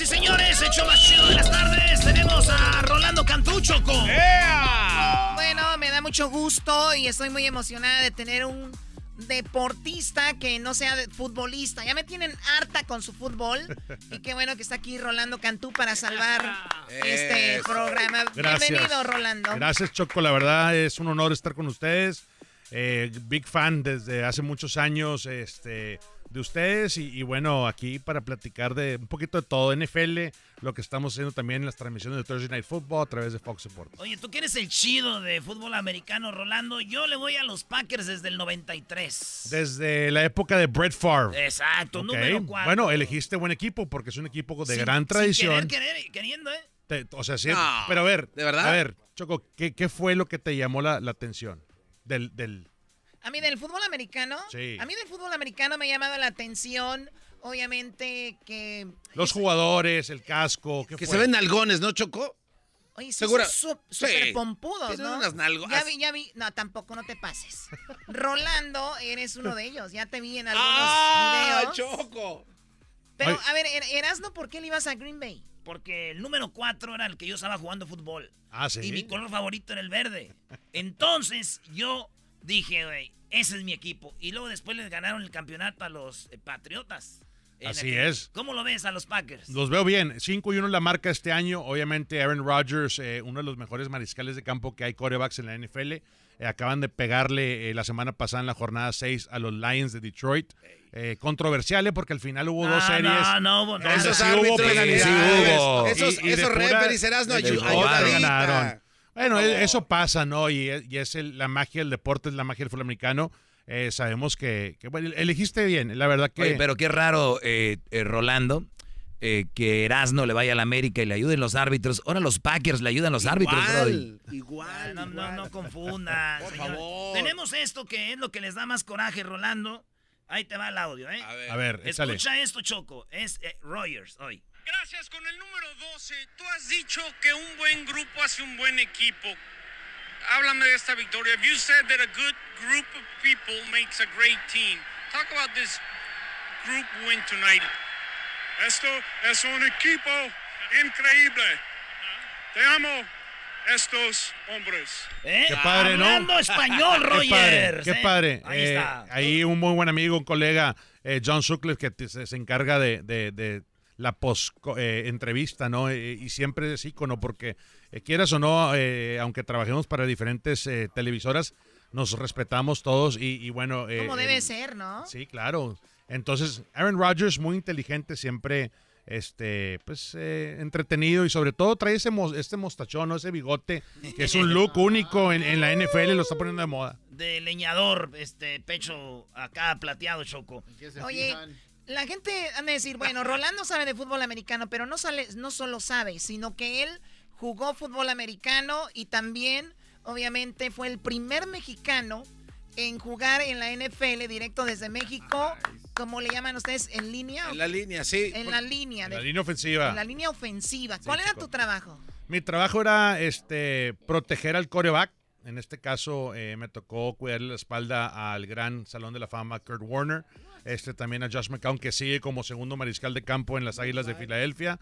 y señores, hecho más chido de las tardes, tenemos a Rolando Cantú, Choco. Bueno, me da mucho gusto y estoy muy emocionada de tener un deportista que no sea futbolista. Ya me tienen harta con su fútbol. y qué bueno que está aquí Rolando Cantú para salvar este programa. Bienvenido, Rolando. Gracias, Choco. La verdad es un honor estar con ustedes. Eh, big fan desde hace muchos años. Este de ustedes y, bueno, aquí para platicar de un poquito de todo, NFL, lo que estamos haciendo también en las transmisiones de Thursday Night Football a través de Fox Sports. Oye, tú que eres el chido de fútbol americano, Rolando, yo le voy a los Packers desde el 93. Desde la época de Brett Favre. Exacto, número 4. Bueno, elegiste buen equipo porque es un equipo de gran tradición. queriendo, ¿eh? o sea, sí, pero a ver, ¿de verdad? a ver, Choco, ¿qué, fue lo que te llamó la, la atención del, del a mí del fútbol americano. A mí del fútbol americano me ha llamado la atención. Obviamente que. Los jugadores, el casco. que se ven nalgones, ¿no, Choco? Oye, sí, ¿Segura? Son pompudos, ¿no? Unas ya vi, ya vi. No, tampoco, no te pases. Rolando, eres uno de ellos. Ya te vi en algunos ¡Ah, Choco! Pero, a ver, er-, Erasno, ¿por qué le ibas a Green Bay? Porque el número 4 era el que yo estaba jugando fútbol. Ah, sí. Y mi color favorito era el verde. Entonces, yo Dije, güey, ese es mi equipo. Y luego después les ganaron el campeonato a los eh, Patriotas. Así es. ¿Cómo lo ves a los Packers? Los veo bien. 5 y 1 la marca este año. Obviamente Aaron Rodgers, eh, uno de los mejores mariscales de campo que hay corebacks en la NFL. Eh, acaban de pegarle la semana pasada en la jornada 6 a los Lions de Detroit. controversiales porque al final hubo dos series. No, no, no. sí hubo Sí, hubo. Esos, esos no ayudaron. Bueno, e, eso pasa, ¿no? Y, e, es la magia del deporte, es la magia del fútbol americano. Eh, sabemos que, bueno, elegiste bien, la verdad que... pero qué raro, eh, eh, Rolando, que Erasno le vaya a la América y le ayuden los árbitros. Ahora los Packers le ayudan los árbitros. Igual, ah, no, igual. No, no confundas. Por favor. Tenemos esto que es lo que les da más coraje, Rolando. Ahí te va el audio, ¿eh? A ver, a Escucha esto, Choco. Es Royers hoy. Gracias, con el número 12, tú has dicho que un buen grupo hace un buen equipo. Háblame de esta victoria. You said that a good group of people makes a great team. Talk about this group win tonight. Esto es un equipo increíble. Te amo estos hombres. ¿Eh? Qué padre, Hablando español, Roger. Qué ¿eh? padre. Ahí, está. Eh, ahí un muy buen amigo, un colega, John Sutcliffe, que se, se encarga de, de, de la post eh, entrevista, ¿no? Eh, y siempre es ícono porque eh, quieras o no, aunque trabajemos para diferentes televisoras, nos respetamos todos y, bueno. Como debe ser, ¿no? Sí, claro. Entonces, Aaron Rodgers, muy inteligente, siempre este, pues, entretenido y sobre todo trae ese este mostachón, ¿no? ese bigote, que es un look único en, la NFL, lo está poniendo de moda. De leñador, este pecho acá plateado, Choco. Oye, la gente ha de decir, bueno, Rolando sabe de fútbol americano, pero no, sale, no solo sabe, sino que él jugó fútbol americano y también, obviamente, fue el primer mexicano en jugar en la NFL directo desde México, como le llaman ustedes, en línea. En la línea, sí. En la línea. De, la línea ofensiva. En la línea ofensiva. ¿Cuál era tu trabajo? Mi trabajo era este proteger al coreback. En este caso eh, me tocó cuidar la espalda al gran Salón de la Fama Kurt Warner. Este también a Josh McCown, que sigue como segundo mariscal de campo en las Águilas de Filadelfia.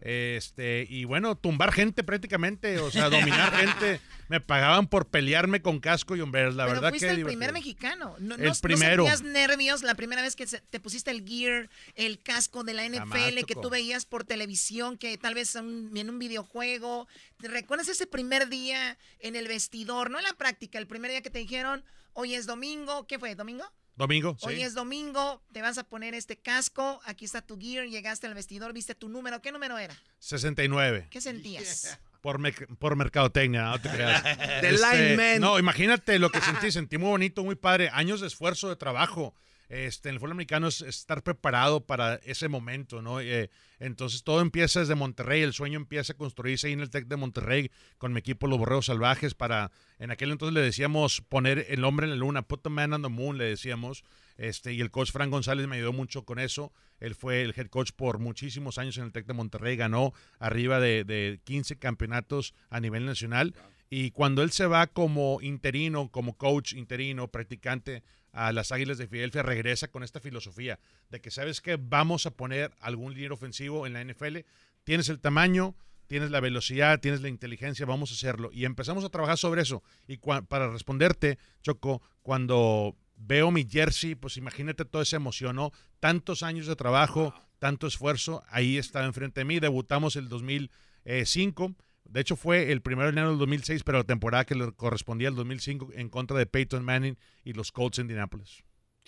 Este, y bueno, tumbar gente prácticamente, o sea, dominar gente. Me pagaban por pelearme con casco y hombres, la Pero verdad fuiste que. el primer mexicano. No, el no, primero. ¿no nervios la primera vez que te pusiste el gear, el casco de la NFL que tú veías por televisión, que tal vez en un videojuego. ¿Te ¿Recuerdas ese primer día en el vestidor? No en la práctica, el primer día que te dijeron, hoy es domingo, ¿qué fue? ¿Domingo? Domingo. Hoy es domingo, te vas a poner este casco, aquí está tu gear, llegaste al vestidor, viste tu número, ¿qué número era? 69. ¿Qué sentías? Por, mercadotecnia, no te creas. Este, no, imagínate lo que sentí, sentí muy bonito, muy padre, años de esfuerzo, de trabajo este, en el fútbol americano es estar preparado para ese momento, ¿no? Eh, entonces todo empieza desde Monterrey, el sueño empieza a construirse ahí en el TEC de Monterrey con mi equipo Los Borreos Salvajes para, en aquel entonces le decíamos poner el hombre en la luna, put the man on the moon, le decíamos, este, y el coach Frank González me ayudó mucho con eso, él fue el head coach por muchísimos años en el TEC de Monterrey, ganó arriba de, de 15 campeonatos a nivel nacional. Y cuando él se va como interino, como coach interino, practicante a las Águilas de Filadelfia regresa con esta filosofía de que sabes que vamos a poner algún líder ofensivo en la NFL, tienes el tamaño, tienes la velocidad, tienes la inteligencia, vamos a hacerlo. Y empezamos a trabajar sobre eso. Y para responderte, Choco, cuando veo mi jersey, pues imagínate todo ese emoción, Tantos años de trabajo, tanto esfuerzo, ahí estaba enfrente de mí, debutamos el 2005 de hecho, fue el primero de enero del 2006, pero la temporada que le correspondía al 2005 en contra de Peyton Manning y los Colts en Indianapolis.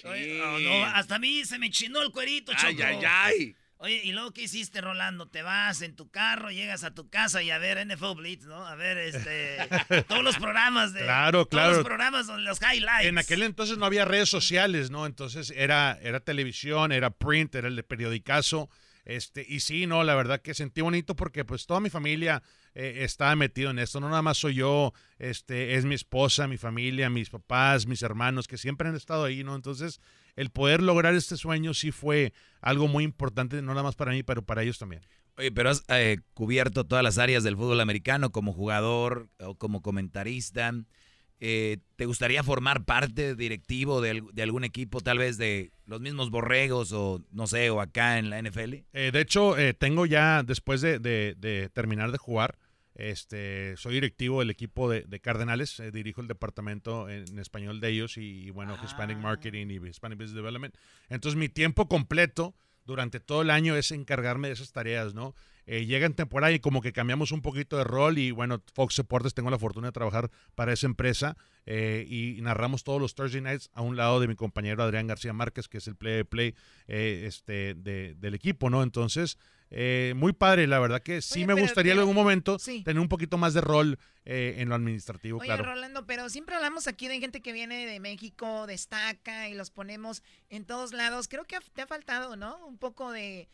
Oh, hasta a mí se me chinó el cuerito, chaval. Ay, ay, ay. Oye, ¿y luego qué hiciste, Rolando? Te vas en tu carro, llegas a tu casa y a ver NFL Blitz, ¿no? A ver, este, todos los programas de... Todos los programas, los highlights. En aquel entonces no había redes sociales, ¿no? Entonces era, era televisión, era print, era el de periodicazo. Este, y sí, no, la verdad que sentí bonito porque pues toda mi familia eh, estaba metido en esto. No nada más soy yo, este, es mi esposa, mi familia, mis papás, mis hermanos, que siempre han estado ahí, ¿no? Entonces, el poder lograr este sueño sí fue algo muy importante, no nada más para mí, pero para ellos también. Oye, pero has eh, cubierto todas las áreas del fútbol americano como jugador o como comentarista. Eh, ¿Te gustaría formar parte directivo de, algún equipo, tal vez de los mismos borregos o no sé, o acá en la NFL? Eh, de hecho, eh, tengo ya, después de, terminar de jugar, este, soy directivo del equipo de, Cardenales, dirijo el departamento en, español de ellos y, bueno, Hispanic ah. Marketing y Hispanic Business Development. Entonces mi tiempo completo durante todo el año es encargarme de esas tareas, ¿no? Eh, llega en temporada y como que cambiamos un poquito de rol y bueno, Fox Sports tengo la fortuna de trabajar para esa empresa eh, y narramos todos los Thursday Nights a un lado de mi compañero Adrián García Márquez, que es el play de eh, play este, de, del equipo, ¿no? Entonces, eh, muy padre, la verdad que sí me gustaría en algún momento tener un poquito más de rol eh, en lo administrativo, Oye, claro. Rolando, pero siempre hablamos aquí de gente que viene de México, destaca y los ponemos en todos lados. Creo que te ha faltado, ¿no? Un poco de,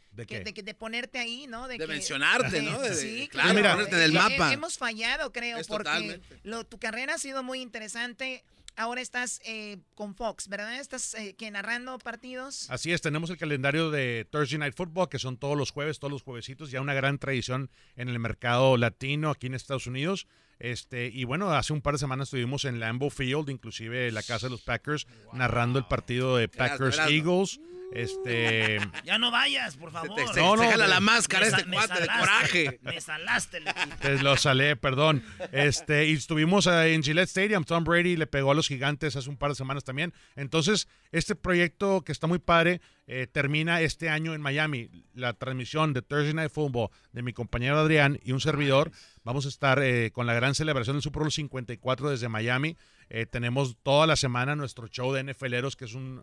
ponerte ahí, ¿no? De, mencionarte, ¿no? sí, claro. ponerte en el eh, mapa. Hemos fallado, creo, porque lo, tu carrera ha sido muy interesante ahora estás eh, con Fox, ¿verdad? Estás eh, que narrando partidos. Así es, tenemos el calendario de Thursday Night Football, que son todos los jueves, todos los juevesitos, ya una gran tradición en el mercado latino aquí en Estados Unidos. Este, y bueno, hace un par de semanas estuvimos en Lambeau Field, inclusive la casa de los Packers, narrando el partido de Packers Eagles. Este. Ya no vayas, por favor. no, no, la eh, máscara este cuate de coraje. Me salaste Te lo salé, perdón. Este, y estuvimos eh, en Gillette Stadium. Tom Brady le pegó a los gigantes hace un par de semanas también. Entonces, este proyecto que está muy padre eh, termina este año en Miami. La transmisión de Thursday Night Football de mi compañero Adrián y un servidor. Vamos a estar eh, con la gran celebración del Super Bowl 54 desde Miami. Eh, tenemos toda la semana nuestro show de NFLeros, que es un,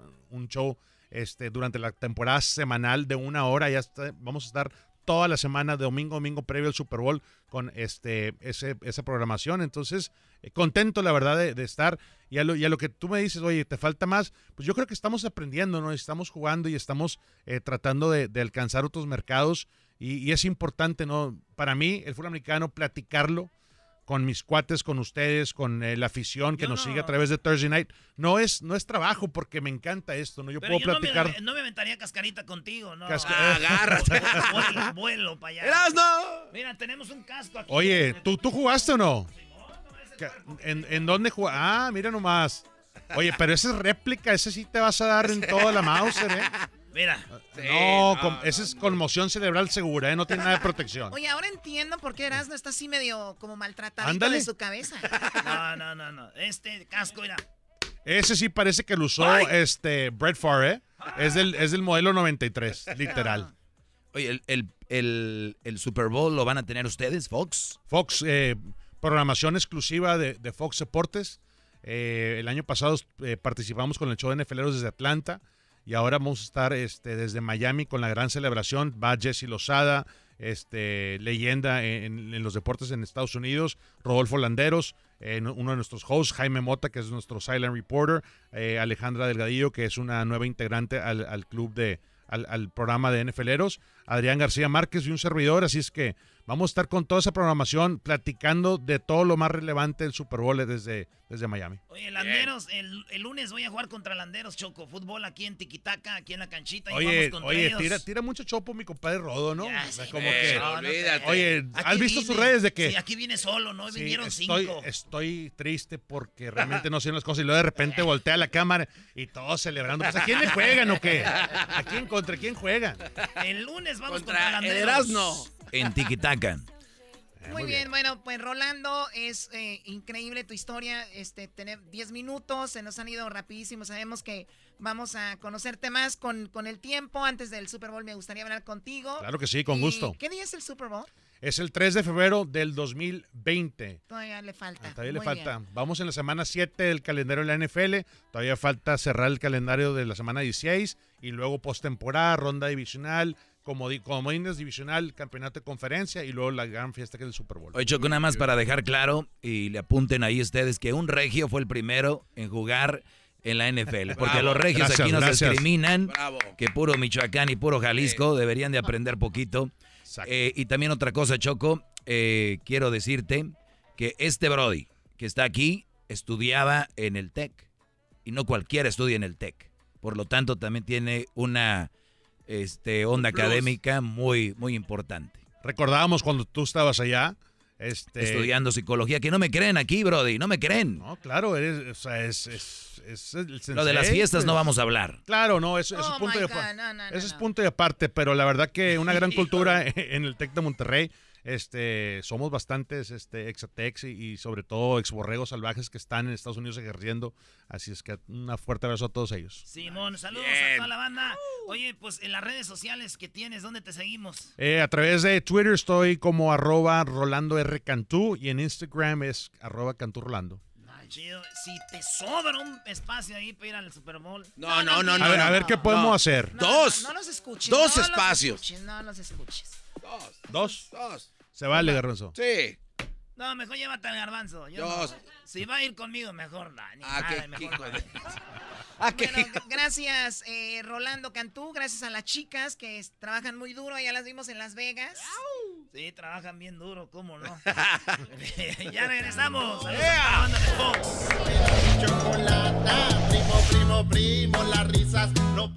show este, durante la temporada semanal de una hora. Ya vamos a estar toda la semana, de domingo domingo, previo al Super Bowl, con este, ese, esa programación. Entonces, eh, contento, la verdad, de, estar. Y a, lo, lo, que tú me dices, oye, ¿te falta más? Pues yo creo que estamos aprendiendo, ¿no? Estamos jugando y estamos tratando de, alcanzar otros mercados. Y, es importante, ¿no? Para mí, el fútbol americano, platicarlo con mis cuates, con ustedes, con eh, la afición que nos sigue a través de Thursday Night. No es, no es trabajo porque me encanta esto, ¿no? Yo puedo platicar. No me, aventaría cascarita contigo, ¿no? Ah, vuelo, para allá. no! Mira, tenemos un casco Oye, ¿tú, ¿tú jugaste o no? ¿En, ¿En dónde jugaste? Ah, mira nomás. Oye, pero esa es réplica, ese sí te vas a dar en toda la mouse, ¿eh? Mira. Ah, no, ese es conmoción cerebral segura, ¿eh? no tiene nada de protección. Oye, ahora entiendo por qué Erasmo está así medio como maltratado de su cabeza. No, no, no, no. Este casco, mira. Ese sí parece que lo usó este Brett Favre, ¿eh? Es del, es modelo 93, literal. Oye, el, el, Super Bowl lo van a tener ustedes, Fox? Fox, eh, programación exclusiva de, Fox Deportes. el año pasado participamos con el show de NFLeros desde Atlanta. Y ahora vamos a estar este, desde Miami con la gran celebración. Va Jesse Lozada, este, leyenda en, los deportes en Estados Unidos, Rodolfo Landeros, eh, uno de nuestros hosts, Jaime Mota, que es nuestro silent reporter, eh, Alejandra Delgadillo, que es una nueva integrante al, club de, al, al, programa de NFLeros, Adrián García Márquez y un servidor, así es que Vamos a estar con toda esa programación platicando de todo lo más relevante del Super Bowl desde, desde Miami. Oye, Landeros, el, lunes voy a jugar contra Landeros, Choco. Fútbol aquí en Tiquitaca, aquí en la canchita. Oye, Tira, tira mucho chopo mi compadre Rodo, ¿no? como oye, ¿has visto sus redes de que? Sí, aquí viene solo, ¿no? Vinieron cinco. Estoy triste porque realmente no sé las cosas y luego de repente voltea la cámara y todos celebrando. Pues, ¿A quién le juegan o qué? ¿A quién contra quién juegan? El lunes vamos contra, Landeros en Tiquitaca. Ah, muy, bien. bueno, pues Rolando, es eh, increíble tu historia, este, tener 10 minutos, se nos han ido rapidísimo, sabemos que vamos a conocerte más con, con el tiempo, antes del Super Bowl me gustaría hablar contigo. Claro que sí, con gusto. ¿Qué día es el Super Bowl? Es el 3 de febrero del 2020. Todavía le falta. Ah, todavía le falta. Vamos en la semana 7 del calendario de la NFL. Todavía falta cerrar el calendario de la semana 16 y luego postemporada, ronda divisional, como, como divisional, campeonato de conferencia y luego la gran fiesta que es el Super Bowl. Oye, Choco, nada más para dejar claro y le apunten ahí ustedes que un regio fue el primero en jugar en la NFL. Porque los regios aquí nos discriminan, que puro Michoacán y puro Jalisco deberían de aprender poquito. Eh, y también otra cosa, Choco, eh, quiero decirte que este Brody que está aquí estudiaba en el TEC y no cualquiera estudia en el TEC. Por lo tanto, también tiene una este, onda académica muy, muy importante. Recordábamos cuando tú estabas allá. Este, Estudiando psicología, que no me creen aquí, Brody, no me creen. No, claro, o sea, es, es, es Lo de las fiestas no pues. vamos a hablar. Claro, no, eso, es oh punto ese es punto de aparte, pero la verdad que una gran cultura en el TEC de Monterrey este, somos bastantes este, exatex y, sobre todo exborregos salvajes que están en Estados Unidos ejerciendo. Así es que un fuerte abrazo a todos ellos. Simón, saludos a toda la banda. Oye, pues en las redes sociales que tienes, ¿dónde te seguimos? Eh, a través de Twitter estoy como arroba Rolando Cantú y en Instagram es arroba Cantú Rolando. Si te sobra un espacio ahí para ir al Super Bowl. No, no, no, a ver, a ver qué podemos hacer. dos. escuches. Dos espacios. no los escuches. Dos. ¿Dos? Dos. Se vale, Garbanzo. Sí. No, mejor llévate al garbanzo. Dos. Si va a ir conmigo, mejor ah, bueno, gracias, Rolando Cantú. Gracias a las chicas que trabajan muy duro. Ya las vimos en Las Vegas. Sí, trabajan bien duro, ¿cómo no? ya regresamos. Chocolata, primo, primo, primo, las risas no